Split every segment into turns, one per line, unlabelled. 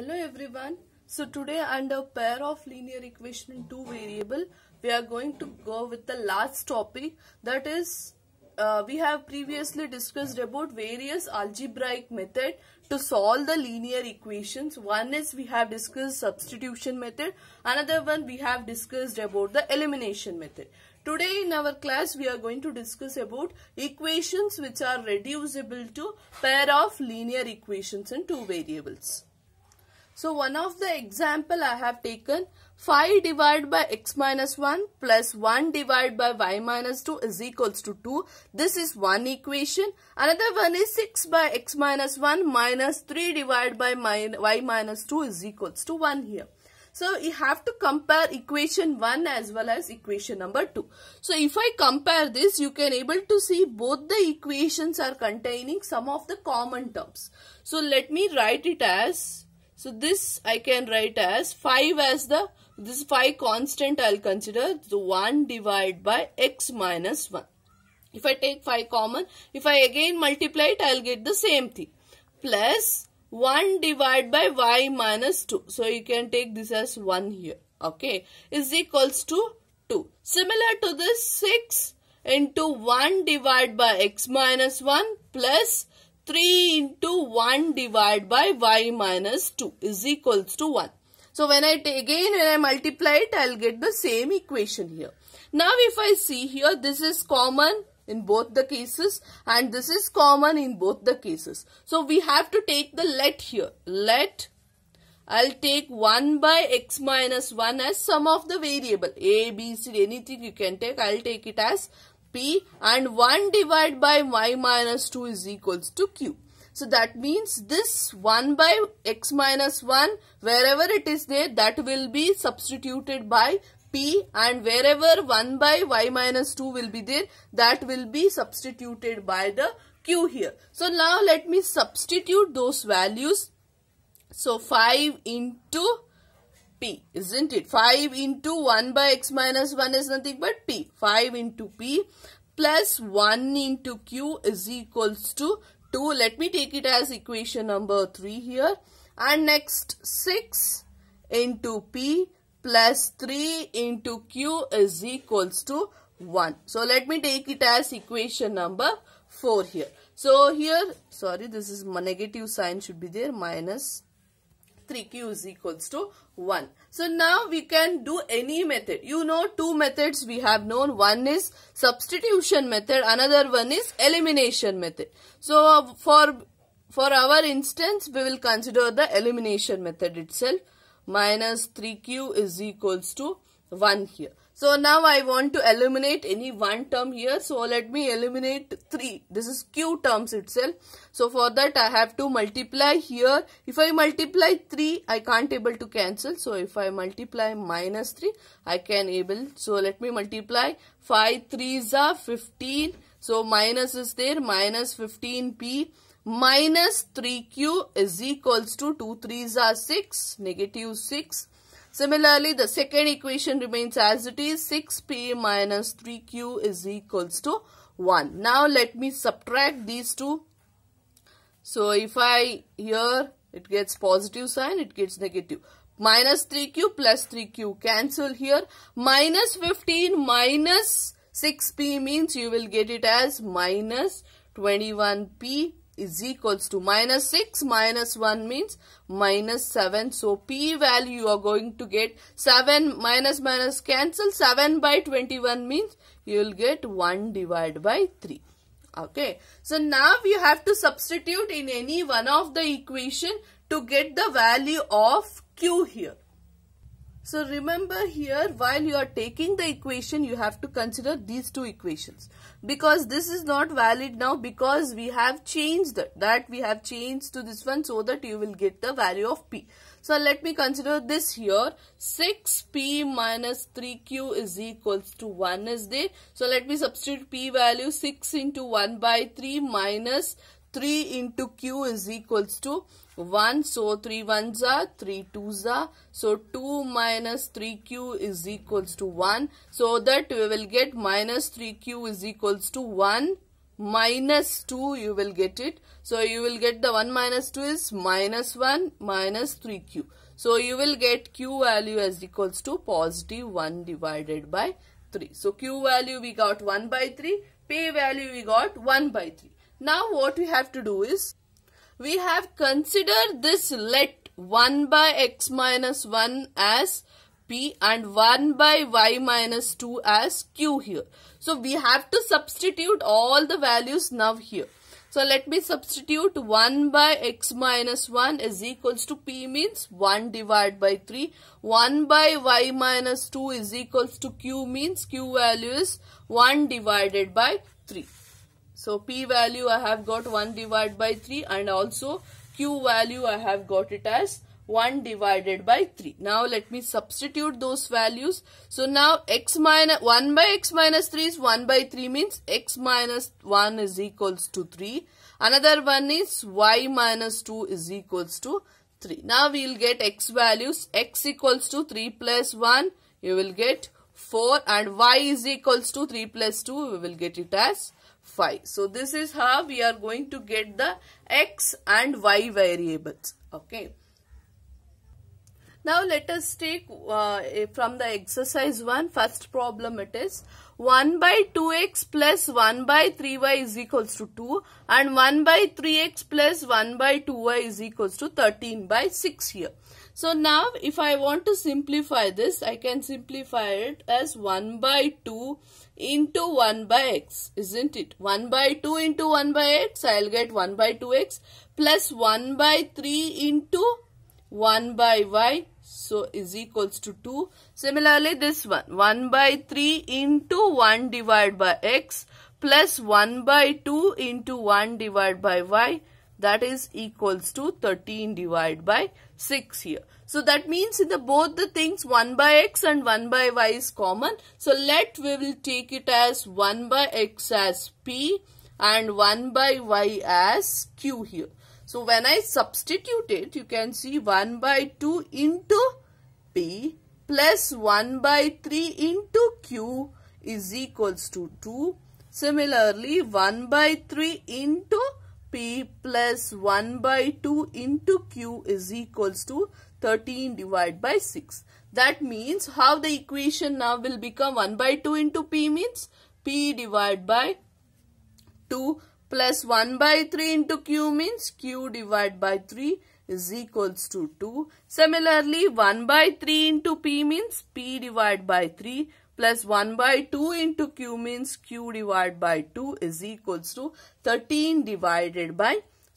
Hello everyone. So today under pair of linear equation in two variable, we are going to go with the last topic that is uh, we have previously discussed about various algebraic method to solve the linear equations. One is we have discussed substitution method. Another one we have discussed about the elimination method. Today in our class we are going to discuss about equations which are reducible to pair of linear equations in two variables. So one of the example I have taken 5 divided by x minus 1 plus 1 divided by y minus 2 is equals to 2. This is one equation. Another one is 6 by x minus 1 minus 3 divided by y minus 2 is equals to 1 here. So you have to compare equation 1 as well as equation number 2. So if I compare this, you can able to see both the equations are containing some of the common terms. So let me write it as so this I can write as 5 as the, this 5 constant I'll consider the 1 divided by x minus 1. If I take 5 common, if I again multiply it, I'll get the same thing. Plus 1 divided by y minus 2. So you can take this as 1 here. Okay. Is equals to 2. Similar to this 6 into 1 divided by x minus 1 plus 3 into 1 divided by y minus 2 is equals to 1. So when I take, again when I multiply it, I'll get the same equation here. Now if I see here, this is common in both the cases and this is common in both the cases. So we have to take the let here. Let, I'll take 1 by x minus 1 as sum of the variable. A, B, C, anything you can take. I'll take it as P and 1 divided by y minus 2 is equals to Q. So that means this 1 by x minus 1 wherever it is there that will be substituted by P and wherever 1 by y minus 2 will be there that will be substituted by the Q here. So now let me substitute those values. So 5 into p, isn't it? 5 into 1 by x minus 1 is nothing but p. 5 into p plus 1 into q is equals to 2. Let me take it as equation number 3 here. And next 6 into p plus 3 into q is equals to 1. So let me take it as equation number 4 here. So here, sorry, this is negative sign should be there, minus 3q is equals to 1. So now we can do any method. You know two methods we have known. One is substitution method. Another one is elimination method. So for, for our instance we will consider the elimination method itself. Minus 3q is equals to 1 here. So now I want to eliminate any one term here. So let me eliminate 3. This is q terms itself. So for that I have to multiply here. If I multiply 3, I can't able to cancel. So if I multiply minus 3, I can able. So let me multiply 5 3s are 15. So minus is there. Minus 15p minus 3q is equals to 2 3s are 6. Negative 6 Similarly, the second equation remains as it is. 6p minus 3q is equals to 1. Now, let me subtract these two. So, if I here, it gets positive sign, it gets negative. Minus 3q plus 3q cancel here. Minus 15 minus 6p means you will get it as minus 21p is equals to minus 6 minus 1 means minus 7. So P value you are going to get 7 minus minus cancel 7 by 21 means you will get 1 divided by 3. Okay. So now you have to substitute in any one of the equation to get the value of Q here. So remember here while you are taking the equation you have to consider these two equations because this is not valid now because we have changed that, we have changed to this one so that you will get the value of p. So let me consider this here 6p minus 3q is equals to 1 is there. So let me substitute p value 6 into 1 by 3 minus 3 into q is equals to 1 so 3 ones are 3 twos are so 2 minus 3q is equals to 1 so that we will get minus 3q is equals to 1 minus 2 you will get it so you will get the 1 minus 2 is minus 1 minus 3q so you will get q value as equals to positive 1 divided by 3 so q value we got 1 by 3 p value we got 1 by 3 now what we have to do is we have considered this let 1 by x minus 1 as P and 1 by y minus 2 as Q here. So we have to substitute all the values now here. So let me substitute 1 by x minus 1 is equals to p means 1 divided by 3. 1 by y minus 2 is equals to q means q value is 1 divided by 3. So p value I have got 1 divided by 3 and also q value I have got it as 1 divided by 3. Now let me substitute those values. So now x minus 1 by x minus 3 is 1 by 3 means x minus 1 is equals to 3. Another one is y minus 2 is equals to 3. Now we will get x values. x equals to 3 plus 1 you will get 4 and y is equals to 3 plus 2 we will get it as 5. So this is how we are going to get the x and y variables. Okay. Now let us take uh, eh, from the exercise 1 first problem it is 1 by 2x plus 1 by 3y is equals to 2 and 1 by 3x plus 1 by 2y is equals to 13 by 6 here. So now if I want to simplify this, I can simplify it as 1 by 2 into 1 by x, isn't it? 1 by 2 into 1 by x, I'll get 1 by 2x plus 1 by 3 into 1 by y so is equals to 2 similarly this one 1 by 3 into 1 divided by x plus 1 by 2 into 1 divided by y that is equals to 13 divided by 6 here. So that means in the both the things 1 by x and 1 by y is common. So let we will take it as 1 by x as p and 1 by y as q here. So when I substitute it, you can see 1 by 2 into p plus 1 by 3 into q is equals to 2. Similarly, 1 by 3 into P plus 1 by 2 into Q is equals to 13 divided by 6. That means how the equation now will become 1 by 2 into P means P divided by 2 plus 1 by 3 into Q means Q divided by 3 is equals to 2. Similarly, 1 by 3 into P means P divided by 3 plus 1 by 2 into q means q divided by 2 is equals to 13 divided by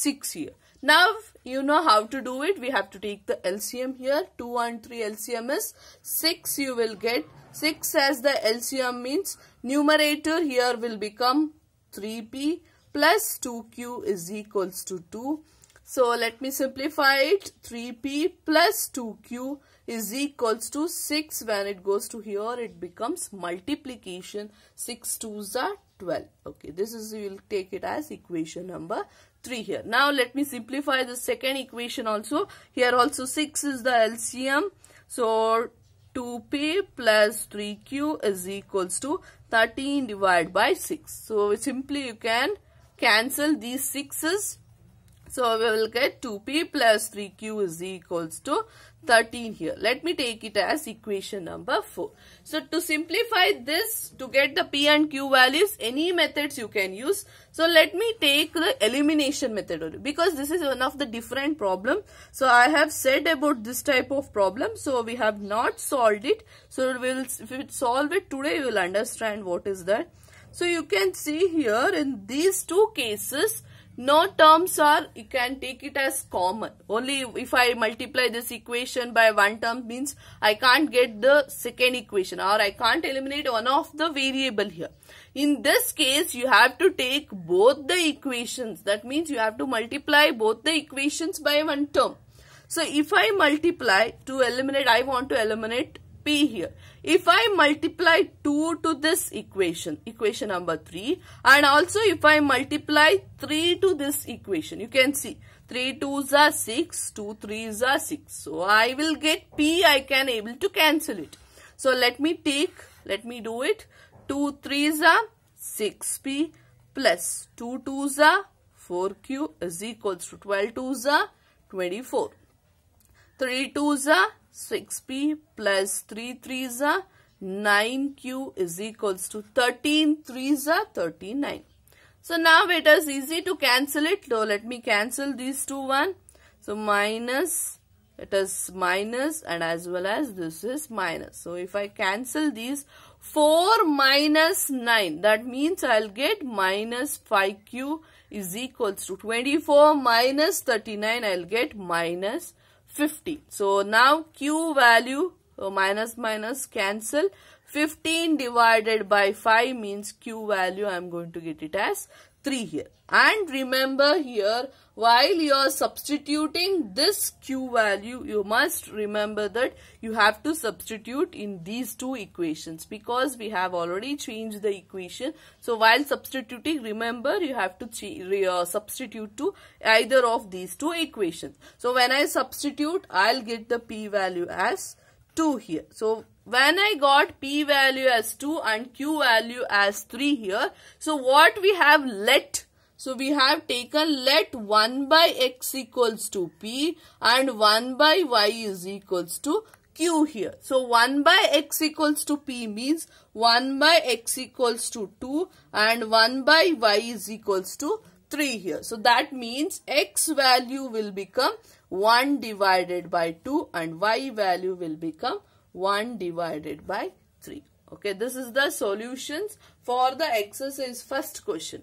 6 here. Now, you know how to do it. We have to take the LCM here. 2 and 3 LCM is 6 you will get. 6 as the LCM means numerator here will become 3p plus 2q is equals to 2. So, let me simplify it. 3p plus 2q is equals to 6 when it goes to here it becomes multiplication 6 2s are 12 okay this is we will take it as equation number 3 here now let me simplify the second equation also here also 6 is the LCM so 2p plus 3q is equals to 13 divided by 6 so simply you can cancel these 6's so we will get 2p plus 3q is equals to 13 here. Let me take it as equation number 4. So to simplify this, to get the p and q values, any methods you can use. So let me take the elimination method because this is one of the different problem. So I have said about this type of problem. So we have not solved it. So we'll, if we solve it today, you will understand what is that. So you can see here in these two cases, no terms are, you can take it as common. Only if I multiply this equation by one term means I can't get the second equation or I can't eliminate one of the variable here. In this case, you have to take both the equations. That means you have to multiply both the equations by one term. So if I multiply to eliminate, I want to eliminate p here. If I multiply 2 to this equation, equation number 3 and also if I multiply 3 to this equation, you can see 3 2s are 6, 2 3s are 6. So I will get p, I can able to cancel it. So let me take, let me do it, 2 3s are 6p plus 2 2s are 4q is equals to 12 2s are 24. 3 2s are 6p plus 3 threes are 9q is equals to 13 threes are 39. So now it is easy to cancel it. So let me cancel these two one. So minus, it is minus and as well as this is minus. So if I cancel these 4 minus 9 that means I'll get minus 5q is equals to 24 minus 39 I'll get minus 50. So now Q value uh, minus cancel. 15 divided by 5 means Q value I am going to get it as 3 here. And remember here, while you are substituting this Q value, you must remember that you have to substitute in these two equations because we have already changed the equation. So while substituting, remember you have to uh, substitute to either of these two equations. So when I substitute, I'll get the P value as 2 here. So when I got p value as 2 and q value as 3 here. So what we have let so we have taken let 1 by x equals to p and 1 by y is equals to q here. So 1 by x equals to p means 1 by x equals to 2 and 1 by y is equals to 3 here. So that means x value will become 1 divided by 2 and y value will become 1 divided by 3. Okay, this is the solutions for the exercise first question.